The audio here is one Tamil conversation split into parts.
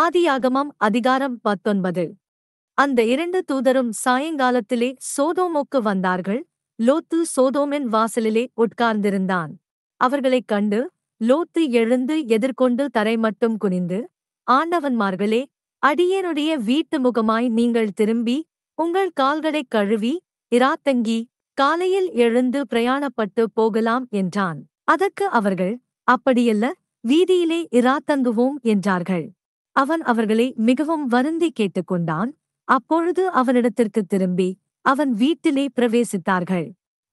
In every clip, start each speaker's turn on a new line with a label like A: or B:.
A: ஆதியாகமம் அதிகாரம் பத்தொன்பது அந்த இரண்டு தூதரும் சாயங்காலத்திலே சோதோமோக்கு வந்தார்கள் லோத்து சோதோமின் வாசலிலே உட்கார்ந்திருந்தான் அவர்களைக் கண்டு லோத்து எழுந்து எதிர்கொண்டு தரை மட்டும் குனிந்து ஆண்டவன்மார்களே அடியேனுடைய வீட்டு முகமாய் நீங்கள் திரும்பி உங்கள் கால்களைக் கழுவி இராத்தங்கி காலையில் எழுந்து பிரயாணப்பட்டு போகலாம் என்றான் அதற்கு அவர்கள் அப்படியல்ல வீதியிலே இராத்தங்குவோம் என்றார்கள் அவன் அவர்களை மிகவும் வருந்தி கேட்டுக்கொண்டான் அப்பொழுது அவனிடத்திற்கு திரும்பி அவன் வீட்டிலே பிரவேசித்தார்கள்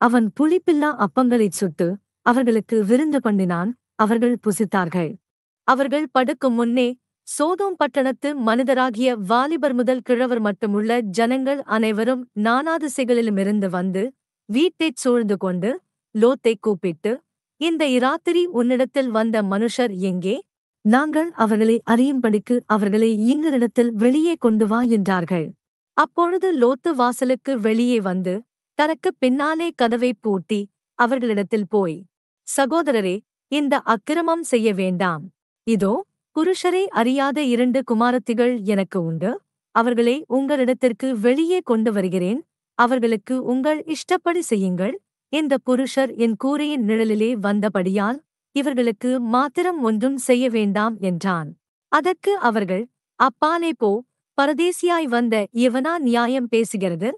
A: அவன் புளிப்பில்லா அப்பங்களைச் சுட்டு அவர்களுக்கு விருந்து பண்ணினான் அவர்கள் புசித்தார்கள் அவர்கள் படுக்கும் முன்னே சோதோம் பட்டணத்து மனிதராகிய வாலிபர் முதல் கிழவர் மட்டுமுள்ள ஜனங்கள் அனைவரும் நானாதிசைகளிலுமிருந்து வந்து வீட்டைச் சூழ்ந்து கொண்டு லோத்தை கூப்பிட்டு இந்த இராத்திரி உன்னிடத்தில் வந்த மனுஷர் எங்கே நாங்கள் அவர்களை அறியும்படிக்கு அவர்களை இங்கரிடத்தில் வெளியே கொண்டு வா என்றார்கள் அப்பொழுது லோத்து வாசலுக்கு வெளியே வந்து தனக்கு பின்னாலே கதவை பூட்டி அவர்களிடத்தில் போய் சகோதரரே இந்த அக்கிரமம் செய்ய வேண்டாம் இதோ புருஷரை அறியாத இரண்டு குமாரத்திகள் எனக்கு உண்டு அவர்களை உங்களிடத்திற்கு வெளியே கொண்டு வருகிறேன் அவர்களுக்கு உங்கள் இஷ்டப்படி செய்யுங்கள் இந்த புருஷர் என் கூரையின் நிழலிலே வந்தபடியால் இவர்களுக்கு மாத்திரம் ஒன்றும் செய்ய வேண்டாம் என்றான் அதற்கு அவர்கள் அப்பாலே போ பரதேசியாய் வந்த இவனா நியாயம் பேசுகிறது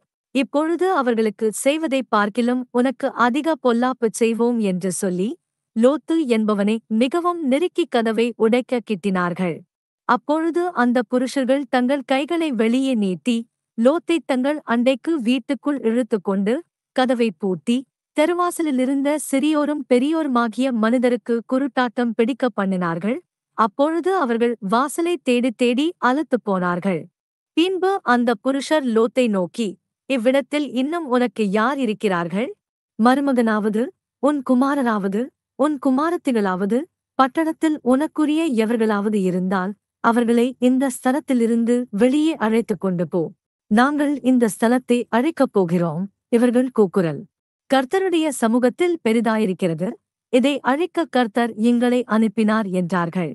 A: இப்பொழுது அவர்களுக்கு செய்வதை பார்க்கிலும் உனக்கு அதிக பொல்லாப்பு செய்வோம் என்று சொல்லி லோத்து என்பவனை மிகவும் நெருக்கிக் கதவை உடைக்க கிட்டினார்கள் அப்பொழுது அந்த புருஷர்கள் தங்கள் கைகளை வெளியே நீட்டி லோத்தை தங்கள் அண்டைக்கு வீட்டுக்குள் இழுத்து கொண்டு கதவை பூட்டி தெருவாசலிலிருந்த சிறியோரும் பெரியோருமாகிய மனிதருக்கு குருட்டாட்டம் பிடிக்க பண்ணினார்கள் அப்பொழுது அவர்கள் வாசலை தேடி தேடி அலுத்துப் போனார்கள் பின்பு அந்த புருஷர் லோத்தை நோக்கி இவ்விடத்தில் இன்னும் உனக்கு யார் இருக்கிறார்கள் மருமகனாவது உன் குமாரனாவது உன் குமாரத்திகளாவது பட்டணத்தில் உனக்குரிய எவர்களாவது இருந்தால் அவர்களை இந்த ஸ்தலத்திலிருந்து வெளியே அழைத்துக் கொண்டு போ நாங்கள் இந்த ஸ்தலத்தை அழைக்கப் போகிறோம் இவர்கள் கூக்குரல் கர்த்தருடைய சமூகத்தில் பெரிதாயிருக்கிறது இதை அழிக்க கர்த்தர் எங்களை அனுப்பினார் என்றார்கள்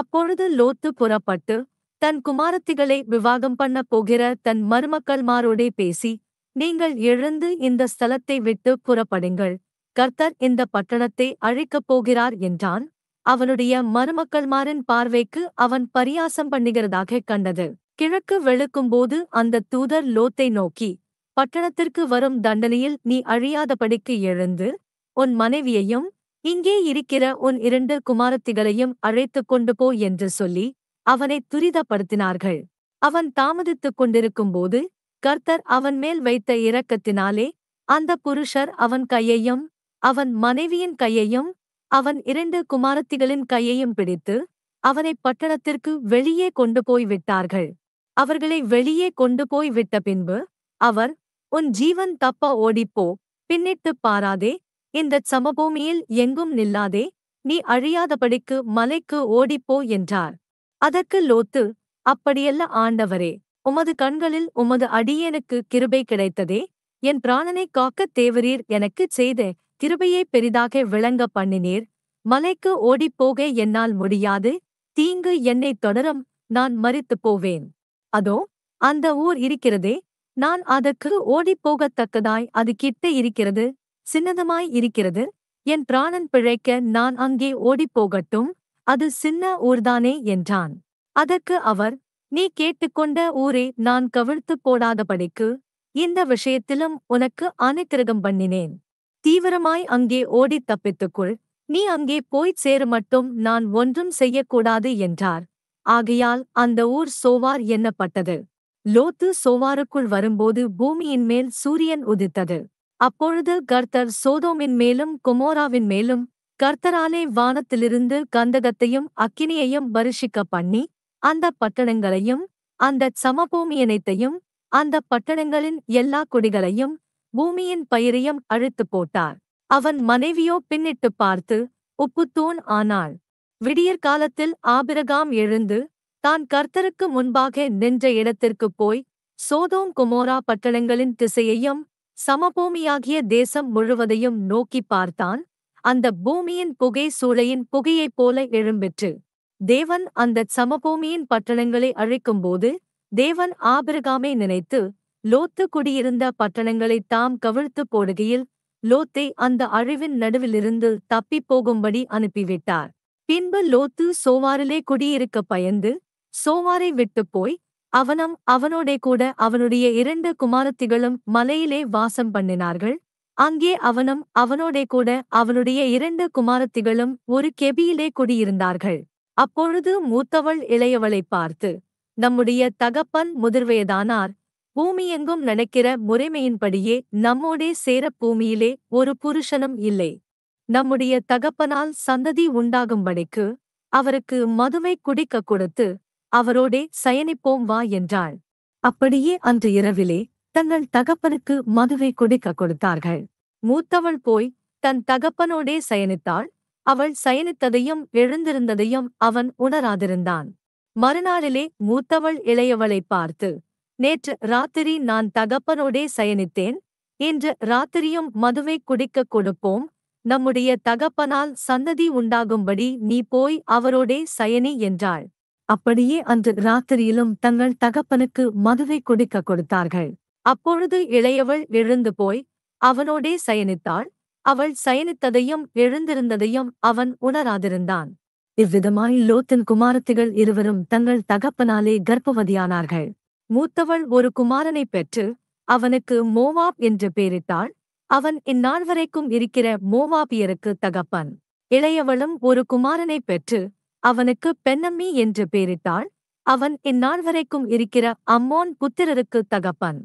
A: அப்பொழுது லோத்து புறப்பட்டு தன் குமாரத்திகளை விவாகம் பண்ண போகிற தன் மருமக்கள்மாரோடே பேசி நீங்கள் எழுந்து இந்த ஸ்தலத்தை விட்டு புறப்படுங்கள் கர்த்தர் இந்த பட்டணத்தை அழிக்கப் போகிறார் என்றான் அவனுடைய மருமக்கள்மாரின் பார்வைக்கு அவன் பரியாசம் பண்ணுகிறதாக கண்டது கிழக்கு வெளுக்கும்போது அந்த தூதர் லோத்தை நோக்கி பட்டணத்திற்கு வரும் தண்டனையில் நீ அழியாதபடிக்கு எழுந்து உன் மனைவியையும் இங்கே இருக்கிற உன் இரண்டு குமாரத்திகளையும் அழைத்துக் கொண்டு போ என்று சொல்லி அவனை துரிதப்படுத்தினார்கள் அவன் தாமதித்துக் கொண்டிருக்கும்போது கர்த்தர் அவன் மேல் வைத்த இரக்கத்தினாலே அந்த புருஷர் அவன் கையையும் அவன் மனைவியின் கையையும் அவன் இரண்டு குமாரத்திகளின் கையையும் பிடித்து அவனை பட்டணத்திற்கு வெளியே கொண்டு போய் விட்டார்கள் அவர்களை வெளியே கொண்டு போய் விட்ட பின்பு அவர் உன் ஜீவன் தப்ப ஓடிப்போ பின்னிட்டுப் பாராதே இந்தச் சமபூமியில் எங்கும் நில்லாதே நீ அழியாதபடிக்கு மலைக்கு ஓடிப்போ என்றார் அதற்கு லோத்து அப்படியல்ல ஆண்டவரே உமது கண்களில் உமது அடியேனுக்கு கிருபை கிடைத்ததே என் பிராணனை காக்கத் தேவரீர் எனக்குச் செய்த கிருபையை பெரிதாக விளங்க பண்ணினீர் மலைக்கு ஓடிப்போக என்னால் முடியாது தீங்கு என்னைத் தொடரும் நான் மறித்துப் போவேன் அதோ அந்த ஊர் இருக்கிறதே நான் அதற்கு ஓடிப்போகத்தக்கதாய் அது கிட்ட இருக்கிறது சின்னதமாய் இருக்கிறது என் பிராணன் பிழைக்க நான் அங்கே ஓடிப்போகட்டும் அது சின்ன ஊர்தானே என்றான் அதற்கு அவர் நீ கேட்டுக்கொண்ட ஊரே நான் கவிழ்த்து போடாதபடிக்கு இந்த விஷயத்திலும் உனக்கு அனுக்கிரகம் பண்ணினேன் தீவிரமாய் அங்கே ஓடி தப்பித்துக்குள் நீ அங்கே போய்ச் மட்டும் நான் ஒன்றும் செய்யக்கூடாது என்றார் ஆகையால் அந்த ஊர் சோவார் என்னப்பட்டது லோத்து சோவாருக்குள் வரும்போது பூமியின் மேல் சூரியன் உதித்தது அப்பொழுது கர்த்தர் சோதோமின் மேலும் குமோராவின் மேலும் கர்த்தராலே வானத்திலிருந்து கந்தகத்தையும் அக்கினியையும் வருஷிக்க பண்ணி அந்த பட்டணங்களையும் அந்த சமபூமியினைத்தையும் அந்த பட்டணங்களின் எல்லா குடிகளையும் பூமியின் பயிரையும் அழித்து போட்டார் அவன் மனைவியோ பின்னிட்டு பார்த்து உப்புத்தூண் ஆனாள் விடியற்காலத்தில் ஆபிரகாம் எழுந்து தான் கர்த்தருக்கு முன்பாக நின்ற இடத்திற்குப் போய் சோதோம் குமோரா பட்டணங்களின் திசையையும் சமபூமியாகிய தேசம் முழுவதையும் நோக்கிப் பார்த்தான் அந்த பூமியின் புகை சூளையின் புகையைப் போல எழும்பிற்று தேவன் அந்த சமபூமியின் பட்டணங்களை அழிக்கும்போது தேவன் ஆபிரகாமை நினைத்து லோத்து குடியிருந்த பட்டணங்களை தாம் கவிழ்த்து போடுகையில் லோத்தை அந்த அழிவின் நடுவிலிருந்து தப்பிப் போகும்படி அனுப்பிவிட்டார் பின்பு லோத்து சோவாரிலே குடியிருக்க பயந்து சோவாரை விட்டுப் போய் அவனும் அவனோடே கூட அவனுடைய இரண்டு குமாரத்திகளும் மலையிலே வாசம் பண்ணினார்கள் அங்கே அவனும் அவனோடே கூட அவனுடைய இரண்டு குமாரத்திகளும் ஒரு கெபியிலே குடியிருந்தார்கள் அப்பொழுது மூத்தவள் இளையவளை பார்த்து நம்முடைய தகப்பன் முதிர்வயதானார் பூமியெங்கும் நடக்கிற முறைமையின்படியே நம்மோடே சேர பூமியிலே ஒரு புருஷனும் இல்லை நம்முடைய தகப்பனால் சந்ததி உண்டாகும்படிக்கு அவருக்கு மதுமை குடிக்க கொடுத்து அவரோடே சயனிப்போம் வா என்றாள் அப்படியே அன்று இரவிலே தங்கள் தகப்பனுக்கு மதுவை கொடுக்க கொடுத்தார்கள் மூத்தவள் போய் தன் தகப்பனோடே சயனித்தாள் அவள் சயனித்ததையும் எழுந்திருந்ததையும் அவன் உணராதிருந்தான் மறுநாளிலே மூத்தவள் இளையவளை பார்த்து நேற்று ராத்திரி நான் தகப்பனோடே சயனித்தேன் இன்று ராத்திரியும் மதுவை குடிக்க கொடுப்போம் நம்முடைய தகப்பனால் சந்ததி உண்டாகும்படி நீ போய் அவரோடே சயனி என்றாள் அப்படியே அன்று ராத்திரியிலும் தங்கள் தகப்பனுக்கு மதுவை குடிக்க கொடுத்தார்கள் அப்பொழுது இளையவள் எழுந்து போய் அவனோடே சயனித்தாள் அவள் சயனித்ததையும் எழுந்திருந்ததையும் அவன் உணராதிருந்தான் இவ்விதமாய் லோத்தின் குமாரத்திகள் இருவரும் தங்கள் தகப்பனாலே கர்ப்பவதியானார்கள் மூத்தவள் ஒரு குமாரனை பெற்று அவனுக்கு மோவாப் என்று பெயரிட்டாள் அவன் இந்நாள் வரைக்கும் இருக்கிற மோவாபியருக்கு தகப்பன் இளையவளும் ஒரு குமாரனை பெற்று அவனுக்கு பெண்ணம்மி என்று பெயரிட்டாள் அவன் இந்நாள் வரைக்கும் இருக்கிற அம்மோன் புத்திரருக்கு தகப்பன்